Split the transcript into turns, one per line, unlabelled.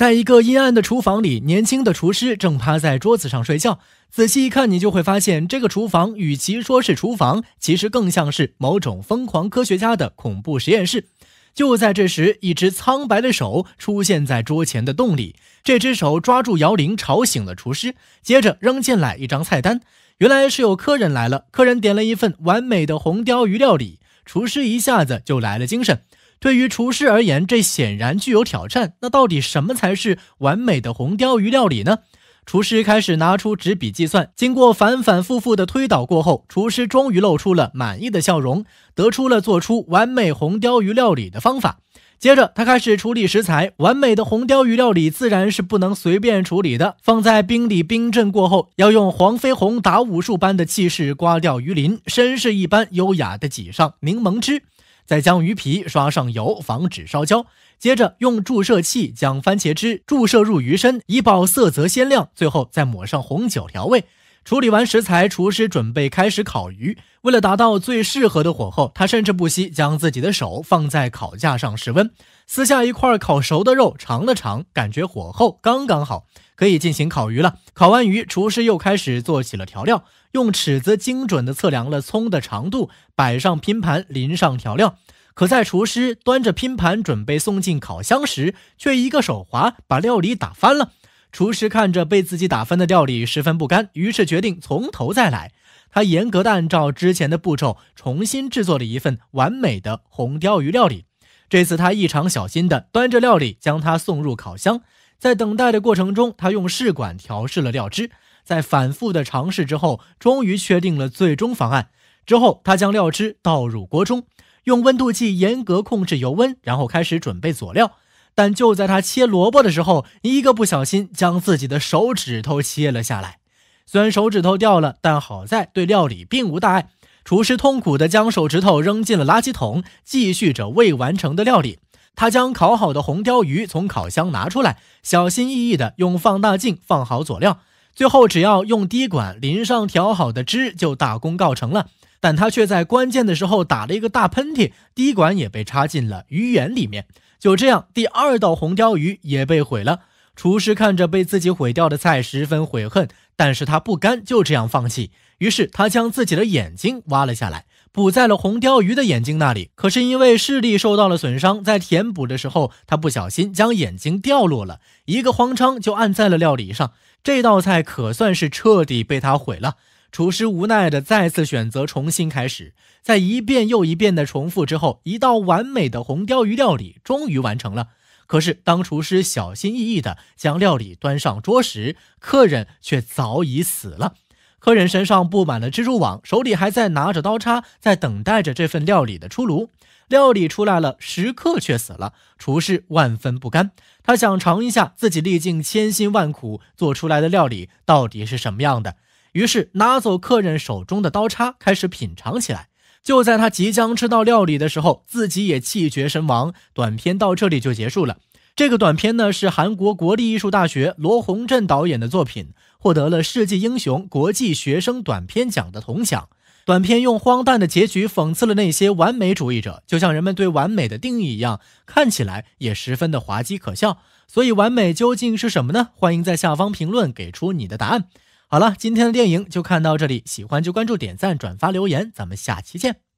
在一个阴暗的厨房里，年轻的厨师正趴在桌子上睡觉。仔细一看，你就会发现这个厨房与其说是厨房，其实更像是某种疯狂科学家的恐怖实验室。就在这时，一只苍白的手出现在桌前的洞里，这只手抓住摇铃，吵醒了厨师，接着扔进来一张菜单。原来是有客人来了，客人点了一份完美的红鲷鱼料理，厨师一下子就来了精神。对于厨师而言，这显然具有挑战。那到底什么才是完美的红鲷鱼料理呢？厨师开始拿出纸笔计算，经过反反复复的推导过后，厨师终于露出了满意的笑容，得出了做出完美红鲷鱼料理的方法。接着，他开始处理食材。完美的红鲷鱼料理自然是不能随便处理的，放在冰里冰镇过后，要用黄飞鸿打武术般的气势刮掉鱼鳞，绅士一般优雅地挤上柠檬汁。再将鱼皮刷上油，防止烧焦。接着用注射器将番茄汁注射入鱼身，以保色泽鲜亮。最后再抹上红酒调味。处理完食材，厨师准备开始烤鱼。为了达到最适合的火候，他甚至不惜将自己的手放在烤架上试温。撕下一块烤熟的肉，尝了尝，感觉火候刚刚好，可以进行烤鱼了。烤完鱼，厨师又开始做起了调料，用尺子精准地测量了葱的长度，摆上拼盘，淋上调料。可在厨师端着拼盘准备送进烤箱时，却一个手滑，把料理打翻了。厨师看着被自己打翻的料理，十分不甘，于是决定从头再来。他严格的按照之前的步骤，重新制作了一份完美的红鲷鱼料理。这次他异常小心的端着料理，将它送入烤箱。在等待的过程中，他用试管调试了料汁，在反复的尝试之后，终于确定了最终方案。之后，他将料汁倒入锅中，用温度计严格控制油温，然后开始准备佐料。但就在他切萝卜的时候，一个不小心将自己的手指头切了下来。虽然手指头掉了，但好在对料理并无大碍。厨师痛苦地将手指头扔进了垃圾桶，继续着未完成的料理。他将烤好的红鲷鱼从烤箱拿出来，小心翼翼地用放大镜放好佐料，最后只要用滴管淋上调好的汁，就大功告成了。但他却在关键的时候打了一个大喷嚏，滴管也被插进了鱼眼里面。就这样，第二道红鲷鱼也被毁了。厨师看着被自己毁掉的菜，十分悔恨，但是他不甘就这样放弃，于是他将自己的眼睛挖了下来，补在了红鲷鱼的眼睛那里。可是因为视力受到了损伤，在填补的时候，他不小心将眼睛掉落了一个慌张就按在了料理上，这道菜可算是彻底被他毁了。厨师无奈的再次选择重新开始，在一遍又一遍的重复之后，一道完美的红鲷鱼料理终于完成了。可是，当厨师小心翼翼地将料理端上桌时，客人却早已死了。客人身上布满了蜘蛛网，手里还在拿着刀叉，在等待着这份料理的出炉。料理出来了，食客却死了。厨师万分不甘，他想尝一下自己历尽千辛万苦做出来的料理到底是什么样的。于是拿走客人手中的刀叉，开始品尝起来。就在他即将吃到料理的时候，自己也气绝身亡。短片到这里就结束了。这个短片呢，是韩国国立艺术大学罗洪镇导演的作品，获得了“世纪英雄”国际学生短片奖的铜奖。短片用荒诞的结局讽刺了那些完美主义者，就像人们对完美的定义一样，看起来也十分的滑稽可笑。所以，完美究竟是什么呢？欢迎在下方评论给出你的答案。好了，今天的电影就看到这里，喜欢就关注、点赞、转发、留言，咱们下期见。